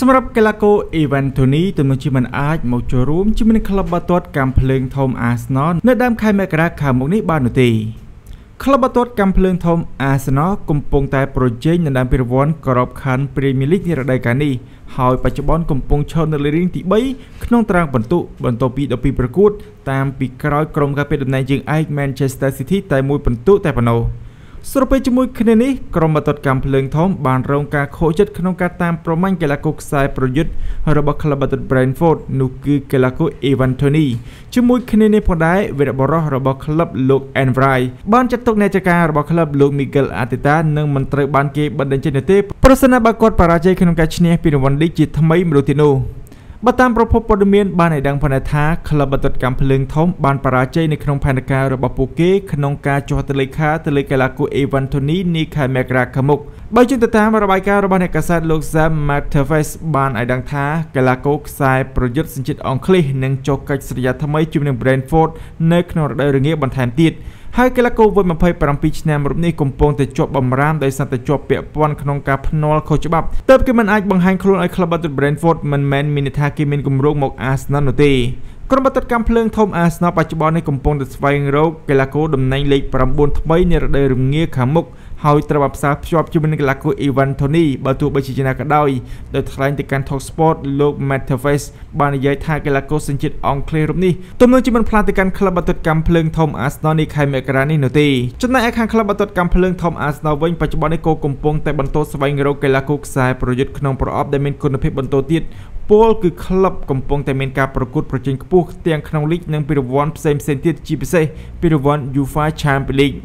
សម្រាប់កីឡាករ Ivan Toney ទំនងជាមិនអាចមកចូលរួមជាមួយនឹងក្លឹបបាល់ទាត់កាំភ្លើងធំ Arsenal នៅដើមខែមករាខាងមុខនេះបាននោះទេក្លឹបបាល់ទាត់កាំភ្លើងធំ Arsenal កំពុងតែប្រជែងនៅដើមពានរង្វាន់ក្របខ័ណ្ឌ Premier League នារដូវកាលនេះហើយបច្ចុប្បន្នកំពុងឈរនៅលើរៀងទី3ក្នុងតារាងពិន្ទុបន្ទាប់ពី12ប្រកួត តាមពីក្រោយក្រុមការពារតំណែងជើងឯក Manchester City តែមួយពិន្ទុតែប៉ុណ្ណោះ។ស្របពេលជាមួយគ្នានេះក្រុមបតុតកម្មភ្លើងធំបានរងការខូចចិត្តក្នុងការតាមប្រម៉ាញ់កីឡាករខ្សែប្រយុទ្ធរបស់ក្លឹបបតុត Brentford នោះគឺកីឡាករ Ivan Toney ជាមួយគ្នានេះផងដែរវីរបុរសរបស់ក្លឹបលោក Envry បានចាត់ទុកអ្នកចាការរបស់ក្លឹបលោក Miguel Arteta នឹងមិនត្រូវបានគេបណ្តេញចេញនោះទេប្រសិនបើគាត់បរាជ័យក្នុងការឈ្នះពីរង្វាន់ League ជាថ្មីម្ដងទៀតនោះបើតាមប្រភពព័ត៌មានបានឲ្យដឹងផងដែរថាក្លឹបបន្ទាត់កម្មភ្លើងធំបានបរាជ័យនៅក្នុងផែនការរបស់ពួកគេក្នុងការចុះហត្ថលេខាទៅលើកីឡាករអេវ៉ាន់តូនីនាខែមករាខាងមុខបើយោងទៅតាមរបាយការណ៍របស់អ្នកកាសែតលោក Sam Matthews បានឲ្យដឹងថាកីឡាករខ្សែប្រយុទ្ធសញ្ជាតិអង់គ្លេសនឹងចុះកិច្ចសន្យាថ្មីជាមួយនឹង Brentford នៅក្នុងរដូវរងាបន្ថែមទៀត។ហើយកីឡាករវ័យ27ឆ្នាំរូបនេះកំពុងតែជាប់បំរាមដោយសារតែជាប់ពាក់ព័ន្ធក្នុងការភ្នាល់ខុសច្បាប់ទើបគេមិនអាចបង្ហាញខ្លួនឲ្យក្លឹបបាត់ Brentford មិនមែនមានន័យថាគេមានគម្រោងមក Arsenal នោះទេក្រុមបដិកម្មភ្លើងធំ Arsenal បច្ចុប្បន្ននេះកំពុងតែស្វែងរកកីឡាករតំណែងលេខ9ថ្មីនៅរដូវរងាខាងមុខហើយត្រូវបានផ្សារភ្ជាប់ជាមួយនឹងកីឡាករ Ivan Toney បើទោះបីជាយ៉ាងណាក៏ដោយដោយថ្លែងទៅកាន់ Talk Sport លោក Matthews បាននិយាយថាកីឡាករសញ្ជាតិអង់គ្លេសរូបនេះទំនងជាមិនផ្លាស់ទៅកាន់ក្លឹបបាល់ទាត់កម្មភ្លើងធំ Arsenal នេះខែមករានេះនោះទេចំណែកឯខាងក្លឹបបាល់ទាត់កម្មភ្លើងធំ Arsenal វិញបច្ចុប្បន្ននេះក៏កំពុងតែបន្តស្វែងរកកីឡាករខ្សែប្រយុទ្ធក្នុងប្រអប់ដែលមានគុណភាពបន្តទៀតពលគឺក្លឹបកំពុងតែមានការប្រកួត ប្រជែងខ្ពស់ទាំងក្នុងលីកនិងពានរង្វាន់ផ្សេងៗទៀតជាពិសេសពានរង្វាន់ UEFA Champions League